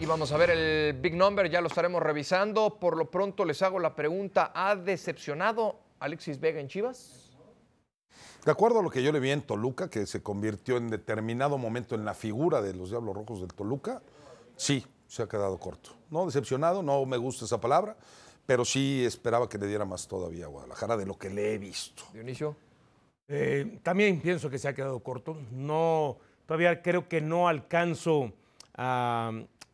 Y vamos a ver el big number, ya lo estaremos revisando. Por lo pronto les hago la pregunta, ¿ha decepcionado Alexis Vega en Chivas? De acuerdo a lo que yo le vi en Toluca, que se convirtió en determinado momento en la figura de los Diablos Rojos del Toluca, sí, se ha quedado corto. No decepcionado, no me gusta esa palabra, pero sí esperaba que le diera más todavía a Guadalajara de lo que le he visto. Dionisio. Eh, también pienso que se ha quedado corto. No, todavía creo que no alcanzo a,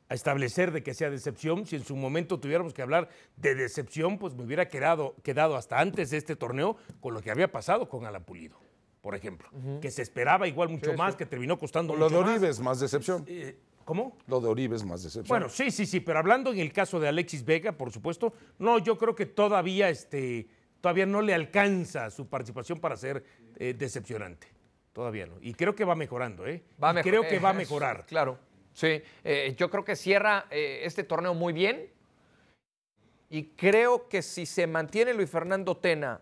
a establecer de que sea decepción. Si en su momento tuviéramos que hablar de decepción, pues me hubiera quedado, quedado hasta antes de este torneo con lo que había pasado con alapulido por ejemplo, que se esperaba igual mucho más, que terminó costando lo de Oribe es más decepción. Eh, ¿Cómo? Lo de Oribe es más decepción. Bueno, sí, sí, sí, pero hablando en el caso de Alexis Vega, por supuesto, no, yo creo que todavía, este, todavía no le alcanza su participación para ser eh, decepcionante. Todavía no. Y creo que va mejorando, ¿eh? Va mejor, creo que va a eh, mejorar. Claro. Sí, eh, yo creo que cierra eh, este torneo muy bien. Y creo que si se mantiene Luis Fernando Tena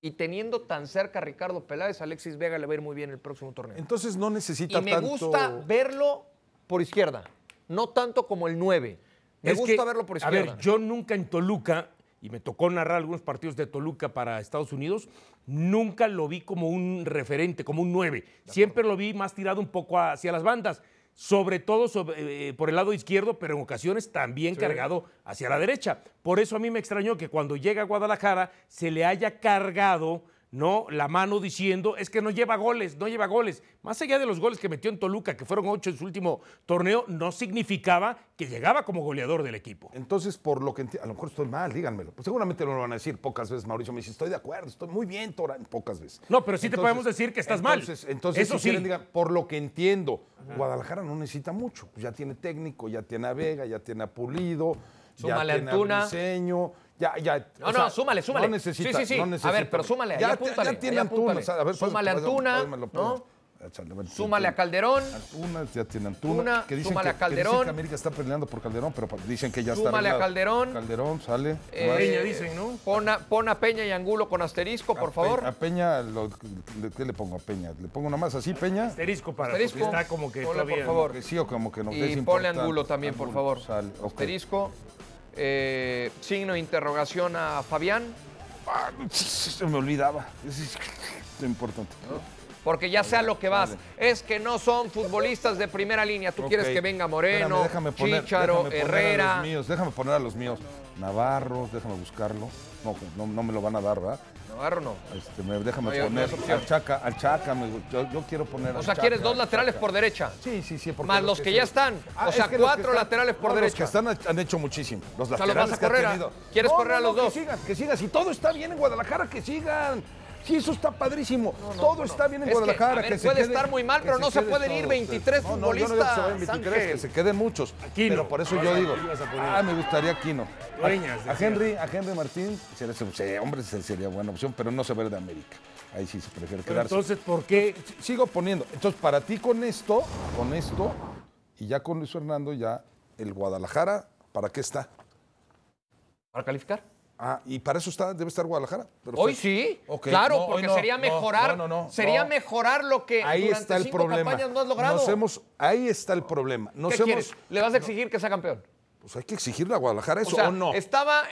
y teniendo tan cerca a Ricardo Peláez, Alexis Vega le va a ir muy bien el próximo torneo. Entonces no necesita tanto... Y me gusta verlo por izquierda, no tanto como el 9. Me gusta verlo por izquierda. A ver, yo nunca en Toluca, y me tocó narrar algunos partidos de Toluca para Estados Unidos, nunca lo vi como un referente, como un 9. Siempre lo vi más tirado un poco hacia las bandas sobre todo eh, por el lado izquierdo, pero en ocasiones también cargado hacia la derecha. Por eso a mí me extrañó que cuando llega a Guadalajara se le haya cargado ¿no? La mano diciendo es que no lleva goles, no lleva goles. Más allá de los goles que metió en Toluca, que fueron ocho en su último torneo, no significaba que llegaba como goleador del equipo. Entonces, por lo que entiendo, a lo mejor estoy mal, díganmelo. Pues seguramente lo van a decir pocas veces, Mauricio me dice, estoy de acuerdo, estoy muy bien, Torán, pocas veces. No, pero sí te podemos decir que estás mal. Entonces, Eso si quieren, digan, por lo que entiendo, Guadalajara no necesita mucho. Pues ya tiene técnico, ya tiene a Vega, ya tiene a Pulido, ya tiene a Briseño, ya, ya. No, no, súmale, súmale. No necesita, sí, sí, sí. a ver, pero súmale. Ya, ya tiene Antuna. a ver, súmale a Antuna. ¿no? Súmale a Calderón. Antuna, ya tiene Antuna. dicen súmale que, a Calderón. Que América está peleando por Calderón, pero pues dicen que ya está. Súmale a Calderón. Calderón sale. Eh, Peña, dicen, ¿no? Pon a, Peña y Angulo con asterisco, por favor. a Peña, ¿qué le pongo a Peña? ¿Le pongo nomás así, Peña? Asterisco para asterisco. está como que por favor. Sí, o como que nos Y ponle Angulo también, por favor. Asterisco eh, signo de interrogación a Fabián. Ah, me olvidaba. Es importante porque ya sea lo que vas, es que no son futbolistas de primera línea. Tú quieres que venga Moreno, déjame Herrera. a los míos, déjame poner a los míos. Navarro, déjame buscarlo. No, no, me lo van a dar, ¿verdad? Navarro no. Este, déjame poner al Chaca, al Chaca, yo, quiero poner O sea, ¿quieres dos laterales por derecha? Sí, sí, sí. Más los, que, ya están. Ah, o sea, cuatro laterales por ah, derecha. Los que están han hecho muchísimo. Los laterales o sea, los correr. ¿Quieres correr a los dos? Que sigan, que sigan. Si todo está bien en Guadalajara, que sigan. Sí, eso está padrísimo. Todo está bien en Guadalajara. Que, puede estar muy mal, pero no se, pueden ir 23 futbolistas. Yo que, se 23, que se queden muchos. Aquí Pero por eso yo digo, ah, me gustaría Aquino. A, a Henry, a Martín, hombre, sería buena opción, pero no se va de América. Ahí sí se prefiere quedarse. Entonces, ¿por qué? Sigo poniendo. Entonces, para ti con esto, con esto, y ya con Luis Fernando, ya el Guadalajara, ¿para qué está? ¿Para calificar? Ah, y para eso está, debe estar Guadalajara. hoy sí, claro, porque sería mejorar, sería mejorar lo que ahí durante está el problema. campañas no has logrado. hemos, ahí está el problema. ¿Qué ¿Le vas a exigir que sea campeón? Pues hay que exigirle a Guadalajara eso no. Estaba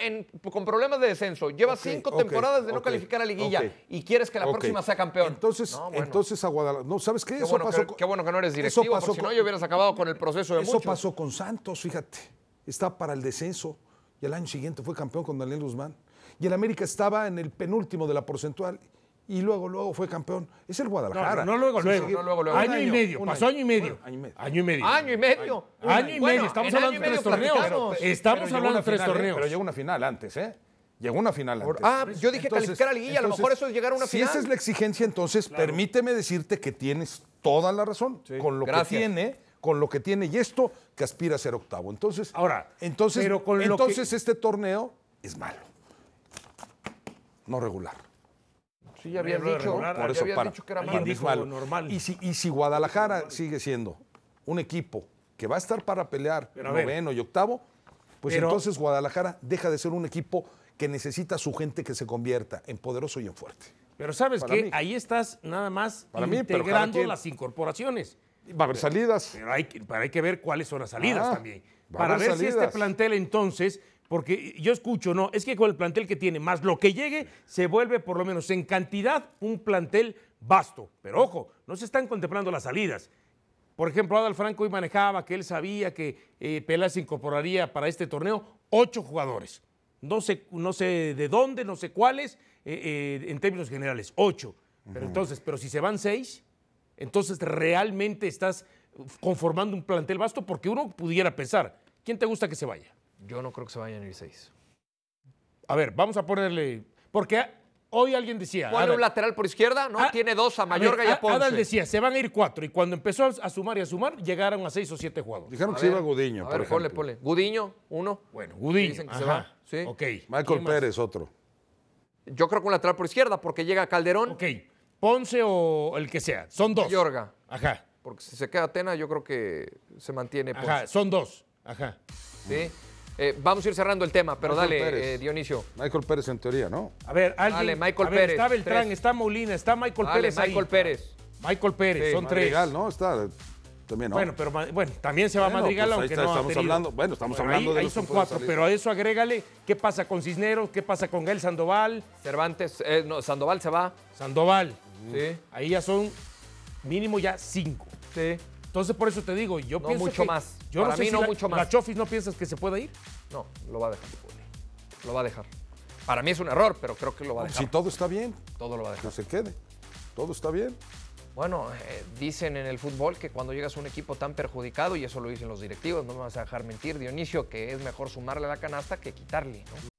con problemas de descenso, lleva cinco temporadas de no calificar a liguilla y quieres que la próxima sea campeón. Entonces, entonces a Guadalajara. No, ¿sabes qué? eso bueno pasó que, qué bueno que no eres directivo, porque si no, ya hubieras acabado con el proceso de Eso pasó con Santos, fíjate. Está para el descenso y el año siguiente fue campeón con Daniel Guzmán. Y el América estaba en el penúltimo de la porcentual y luego, luego fue campeón. Es el Guadalajara. No, no luego, luego. no, Año, y medio. Pasó año y medio. Año y medio. Año y medio. Año y medio. Año y medio. Estamos hablando de tres torneos. Estamos hablando de tres ¿eh? torneos. Pero llegó una final antes, ¿eh? Llegó una final antes. Ah, yo dije que calificar a Liguilla, a lo mejor eso es llegar a una final. Si esa es la exigencia, entonces permíteme decirte que tienes toda la razón. con lo que tiene con lo que tiene y esto que aspira a ser octavo. Entonces, ahora, entonces, entonces este torneo es malo. No regular. Sí, ya había dicho, que era malo. Normal. Y si, Guadalajara sigue siendo un equipo que va a estar para pelear noveno y octavo, pues entonces Guadalajara deja de ser un equipo que necesita a su gente que se convierta en poderoso y en fuerte. Pero sabes que ahí estás nada más integrando las incorporaciones. Va a haber salidas. Pero hay, que ver cuáles son las salidas ah, también. Para ver si este plantel entonces, porque yo escucho, no, es que con el plantel que tiene, más lo que llegue, se vuelve por lo menos en cantidad un plantel vasto. Pero ojo, no se están contemplando las salidas. Por ejemplo, Adal Franco hoy manejaba que él sabía que eh, incorporaría para este torneo ocho jugadores. No sé, no sé de dónde, no sé cuáles, eh, eh, en términos generales, ocho. Pero entonces, pero si se van seis, entonces, ¿realmente estás conformando un plantel vasto? Porque uno pudiera pensar, ¿quién te gusta que se vaya? Yo no creo que se vayan a ir seis. A ver, vamos a ponerle. Porque hoy alguien decía. ¿Cuál un lateral por izquierda? No, ah, tiene dos a Mayorga y a Adal decía, se van a ir cuatro. Y cuando empezó a sumar y a sumar, llegaron a seis o siete jugadores. Dijeron que se iba Gudiño, a ver, Ponle, Gudiño, uno. Bueno, Gudiño. Dicen que se va. ¿Sí? Ok. Michael Pérez, otro. Yo creo que un lateral por izquierda, porque llega Calderón. Ok. Ponce o el que sea. Son dos. Mayorga. Ajá. Porque si se queda Atena, yo creo que se mantiene. Ajá, son dos. Ajá. Sí. Eh, vamos a ir cerrando el tema, pero dale, eh, Dionisio. Michael Pérez en teoría, ¿no? A ver, alguien. Michael Pérez. Está Beltrán, está Molina, está Michael Pérez. Michael Pérez. Michael Pérez, son Madrigal, tres. ¿no? Está. Eh, también, ¿no? Bueno, pero bueno, también se va Madrigal, pues aunque no estamos hablando, Bueno, estamos hablando de ahí son cuatro, pero a eso agrégale qué pasa con Cisneros, qué pasa con él, Sandoval. Cervantes, no, Sandoval se va. Sandoval. Sí. Ahí ya son mínimo ya cinco. Sí. Entonces, por eso te digo, yo no pienso mucho más. Yo Para no sé no mucho más. ¿La Chofis no piensas que se pueda ir? No, lo va a dejar. Lo va a dejar. Para mí es un error, pero creo que lo va a dejar. Si todo está bien. Todo lo va a dejar. Que se quede. Todo está bien. Bueno, eh, dicen en el fútbol que cuando llegas a un equipo tan perjudicado, y eso lo dicen los directivos, no me vas a dejar mentir, Dionisio, que es mejor sumarle a la canasta que quitarle, ¿no?